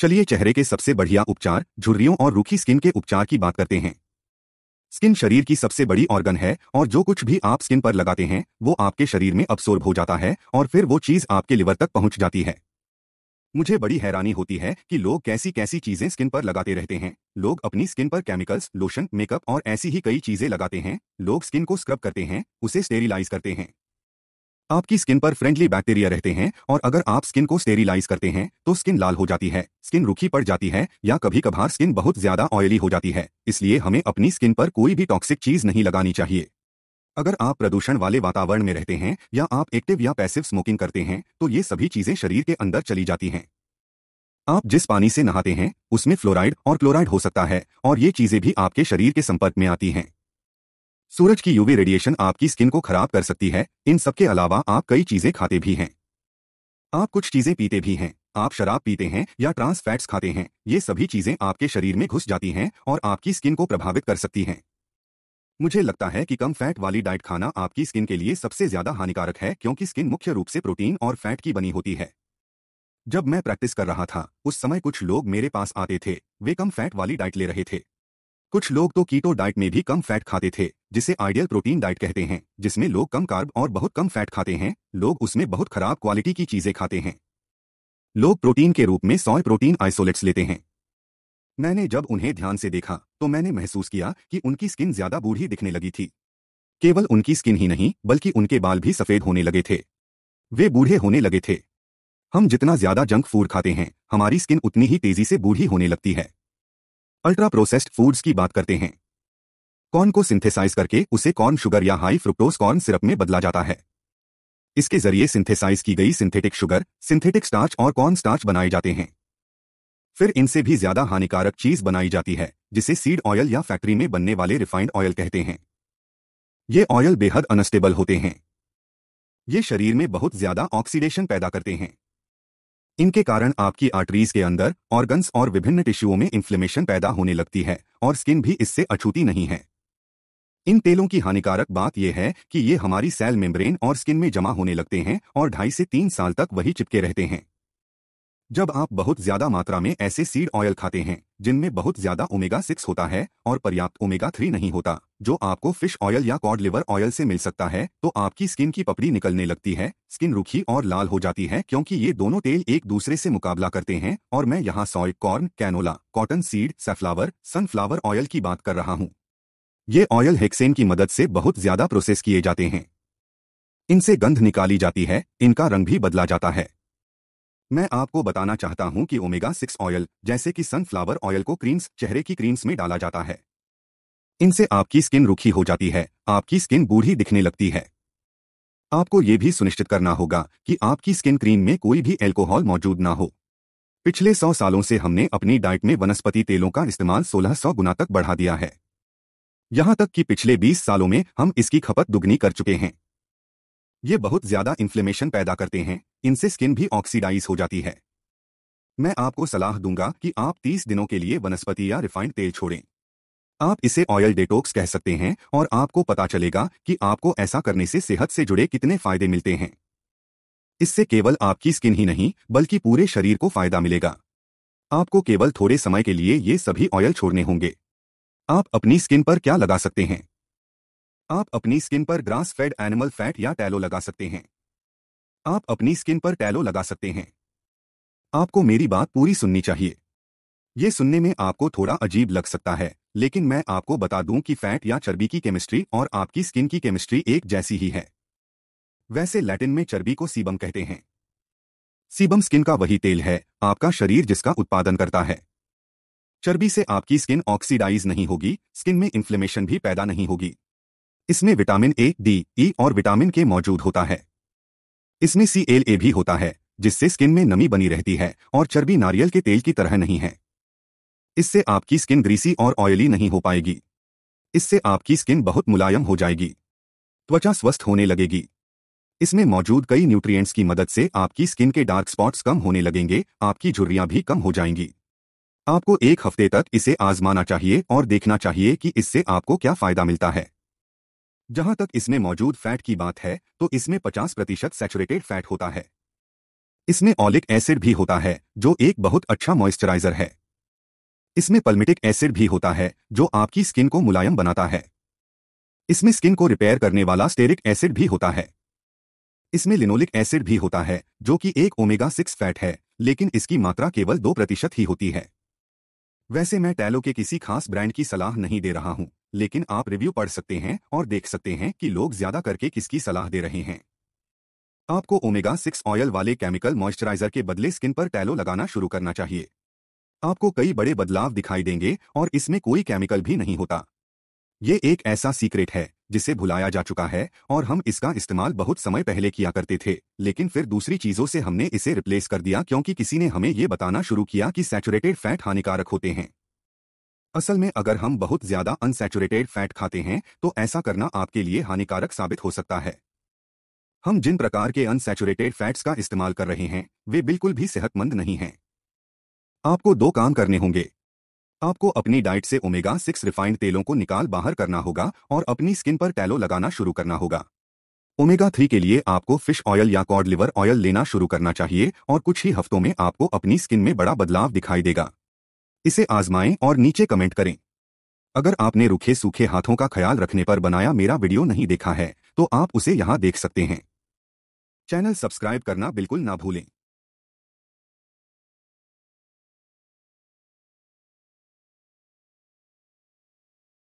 चलिए चेहरे के सबसे बढ़िया उपचार झुर्रियों और रूखी स्किन के उपचार की बात करते हैं स्किन शरीर की सबसे बड़ी ऑर्गन है और जो कुछ भी आप स्किन पर लगाते हैं वो आपके शरीर में अब्सोर्ब हो जाता है और फिर वो चीज़ आपके लिवर तक पहुंच जाती है मुझे बड़ी हैरानी होती है कि लोग कैसी कैसी चीज़ें स्किन पर लगाते रहते हैं लोग अपनी स्किन पर केमिकल्स लोशन मेकअप और ऐसी ही कई चीज़ें लगाते हैं लोग स्किन को स्क्रब करते हैं उसे स्टेरिलाइज करते हैं आपकी स्किन पर फ्रेंडली बैक्टीरिया रहते हैं और अगर आप स्किन को स्टेरिलाइज करते हैं तो स्किन लाल हो जाती है स्किन रुखी पड़ जाती है या कभी कभार स्किन बहुत ज्यादा ऑयली हो जाती है इसलिए हमें अपनी स्किन पर कोई भी टॉक्सिक चीज नहीं लगानी चाहिए अगर आप प्रदूषण वाले वातावरण में रहते हैं या आप एक्टिव या पैसिव स्मोकिंग करते हैं तो ये सभी चीजें शरीर के अंदर चली जाती हैं आप जिस पानी से नहाते हैं उसमें फ्लोराइड और क्लोराइड हो सकता है और ये चीजें भी आपके शरीर के संपर्क में आती हैं सूरज की यूवी रेडिएशन आपकी स्किन को खराब कर सकती है इन सबके अलावा आप कई चीजें खाते भी हैं आप कुछ चीजें पीते भी हैं आप शराब पीते हैं या ट्रांस फैट्स खाते हैं ये सभी चीजें आपके शरीर में घुस जाती हैं और आपकी स्किन को प्रभावित कर सकती हैं मुझे लगता है कि कम फैट वाली डाइट खाना आपकी स्किन के लिए सबसे ज्यादा हानिकारक है क्योंकि स्किन मुख्य रूप से प्रोटीन और फैट की बनी होती है जब मैं प्रैक्टिस कर रहा था उस समय कुछ लोग मेरे पास आते थे वे कम फैट वाली डाइट ले रहे थे कुछ लोग तो कीटो डाइट में भी कम फैट खाते थे जिसे आइडियल प्रोटीन डाइट कहते हैं जिसमें लोग कम कार्ब और बहुत कम फैट खाते हैं लोग उसमें बहुत खराब क्वालिटी की चीजें खाते हैं लोग प्रोटीन के रूप में सॉय प्रोटीन आइसोलेट्स लेते हैं मैंने जब उन्हें ध्यान से देखा तो मैंने महसूस किया कि उनकी स्किन ज्यादा बूढ़ी दिखने लगी थी केवल उनकी स्किन ही नहीं बल्कि उनके बाल भी सफेद होने लगे थे वे बूढ़े होने लगे थे हम जितना ज्यादा जंक फूड खाते हैं हमारी स्किन उतनी ही तेजी से बूढ़ी होने लगती है अल्ट्रा प्रोसेस्ड फूड्स की बात करते हैं कॉर्न को सिंथेसाइज करके उसे कॉर्न शुगर या हाई फ्रुक्टोज कॉर्न सिरप में बदला जाता है इसके जरिए सिंथेसाइज की गई सिंथेटिक शुगर सिंथेटिक स्टार्च और कॉर्न स्टार्च बनाए जाते हैं फिर इनसे भी ज्यादा हानिकारक चीज बनाई जाती है जिसे सीड ऑयल या फैक्ट्री में बनने वाले रिफाइंड ऑयल कहते हैं ये ऑयल बेहद अनस्टेबल होते हैं ये शरीर में बहुत ज्यादा ऑक्सीडेशन पैदा करते हैं इनके कारण आपकी आर्टरीज के अंदर ऑर्गन्स और विभिन्न टिश्यूओं में इन्फ्लेमेशन पैदा होने लगती है और स्किन भी इससे अछूती नहीं है इन तेलों की हानिकारक बात यह है कि ये हमारी सेल मेम्ब्रेन और स्किन में जमा होने लगते हैं और ढाई से तीन साल तक वही चिपके रहते हैं जब आप बहुत ज्यादा मात्रा में ऐसे सीड ऑयल खाते हैं जिनमें बहुत ज्यादा ओमेगा सिक्स होता है और पर्याप्त ओमेगा थ्री नहीं होता जो आपको फिश ऑयल या कॉड लिवर ऑयल से मिल सकता है तो आपकी स्किन की पपड़ी निकलने लगती है स्किन रुखी और लाल हो जाती है क्योंकि ये दोनों तेल एक दूसरे से मुकाबला करते हैं और मैं यहाँ soy corn canola cottonseed safflower sunflower oil की बात कर रहा हूँ ये ऑयल हेक्सेन की मदद से बहुत ज्यादा प्रोसेस किए जाते हैं इनसे गंध निकाली जाती है इनका रंग भी बदला जाता है मैं आपको बताना चाहता हूं कि ओमेगा सिक्स ऑयल जैसे कि सनफ्लावर ऑयल को क्रीम्स चेहरे की क्रीम्स में डाला जाता है इनसे आपकी स्किन रुखी हो जाती है आपकी स्किन बूढ़ी दिखने लगती है आपको ये भी सुनिश्चित करना होगा कि आपकी स्किन क्रीम में कोई भी एल्कोहल मौजूद ना हो पिछले सौ सालों से हमने अपनी डाइट में वनस्पति तेलों का इस्तेमाल सोलह गुना तक बढ़ा दिया है यहां तक कि पिछले 20 सालों में हम इसकी खपत दुगनी कर चुके हैं ये बहुत ज्यादा इन्फ्लेमेशन पैदा करते हैं इनसे स्किन भी ऑक्सीडाइज हो जाती है मैं आपको सलाह दूंगा कि आप 30 दिनों के लिए वनस्पति या रिफाइंड तेल छोड़ें आप इसे ऑयल डेटोक्स कह सकते हैं और आपको पता चलेगा कि आपको ऐसा करने से सेहत से जुड़े कितने फायदे मिलते हैं इससे केवल आपकी स्किन ही नहीं बल्कि पूरे शरीर को फायदा मिलेगा आपको केवल थोड़े समय के लिए ये सभी ऑयल छोड़ने होंगे आप अपनी स्किन पर क्या लगा सकते हैं आप अपनी स्किन पर ग्रास फेड एनिमल फैट या टैलो लगा सकते हैं आप अपनी स्किन पर टैलो लगा सकते हैं आपको मेरी बात पूरी सुननी चाहिए ये सुनने में आपको थोड़ा अजीब लग सकता है लेकिन मैं आपको बता दूं कि फैट या चर्बी की केमिस्ट्री और आपकी स्किन की केमिस्ट्री एक जैसी ही है वैसे लैटिन में चर्बी को सीबम कहते हैं सीबम स्किन का वही तेल है आपका शरीर जिसका उत्पादन करता है चर्बी से आपकी स्किन ऑक्सीडाइज नहीं होगी स्किन में इन्फ्लेमेशन भी पैदा नहीं होगी इसमें विटामिन ए डी ई और विटामिन के मौजूद होता है इसमें सी एल ए भी होता है जिससे स्किन में नमी बनी रहती है और चर्बी नारियल के तेल की तरह नहीं है इससे आपकी स्किन ग्रीसी और ऑयली नहीं हो पाएगी इससे आपकी स्किन बहुत मुलायम हो जाएगी त्वचा स्वस्थ होने लगेगी इसमें मौजूद कई न्यूट्रिएंट्स की मदद से आपकी स्किन के डार्क स्पॉट्स कम होने लगेंगे आपकी झुर्रियां भी कम हो जाएंगी आपको एक हफ्ते तक इसे आजमाना चाहिए और देखना चाहिए कि इससे आपको क्या फ़ायदा मिलता है जहां तक इसमें मौजूद फैट की बात है तो इसमें 50 प्रतिशत सेचुरेटेड फैट होता है इसमें ऑलिक एसिड भी होता है जो एक बहुत अच्छा मॉइस्चराइजर है इसमें पल्मिटिक एसिड भी होता है जो आपकी स्किन को मुलायम बनाता है इसमें स्किन को रिपेयर करने वाला स्टेरिक एसिड भी होता है इसमें लिनोलिक एसिड भी होता है जो कि एक ओमेगा सिक्स फैट है लेकिन इसकी मात्रा केवल दो प्रतिशत ही होती है वैसे मैं टैलो के किसी खास ब्रांड की सलाह नहीं दे रहा हूं, लेकिन आप रिव्यू पढ़ सकते हैं और देख सकते हैं कि लोग ज्यादा करके किसकी सलाह दे रहे हैं आपको ओमेगा सिक्स ऑयल वाले केमिकल मॉइस्चराइजर के बदले स्किन पर टैलो लगाना शुरू करना चाहिए आपको कई बड़े बदलाव दिखाई देंगे और इसमें कोई केमिकल भी नहीं होता ये एक ऐसा सीक्रेट है जिसे भुलाया जा चुका है और हम इसका इस्तेमाल बहुत समय पहले किया करते थे लेकिन फिर दूसरी चीज़ों से हमने इसे रिप्लेस कर दिया क्योंकि किसी ने हमें ये बताना शुरू किया कि सैचुरेटेड फैट हानिकारक होते हैं असल में अगर हम बहुत ज़्यादा अनसैचुरेटेड फैट खाते हैं तो ऐसा करना आपके लिए हानिकारक साबित हो सकता है हम जिन प्रकार के अनसेचुरेटेड फैट्स का इस्तेमाल कर रहे हैं वे बिल्कुल भी सेहतमंद नहीं हैं आपको दो काम करने होंगे आपको अपनी डाइट से ओमेगा सिक्स रिफाइंड तेलों को निकाल बाहर करना होगा और अपनी स्किन पर टैलो लगाना शुरू करना होगा ओमेगा थ्री के लिए आपको फिश ऑयल या कॉड लिवर ऑयल लेना शुरू करना चाहिए और कुछ ही हफ्तों में आपको अपनी स्किन में बड़ा बदलाव दिखाई देगा इसे आजमाएं और नीचे कमेंट करें अगर आपने रूखे सूखे हाथों का ख्याल रखने पर बनाया मेरा वीडियो नहीं देखा है तो आप उसे यहाँ देख सकते हैं चैनल सब्सक्राइब करना बिल्कुल ना भूलें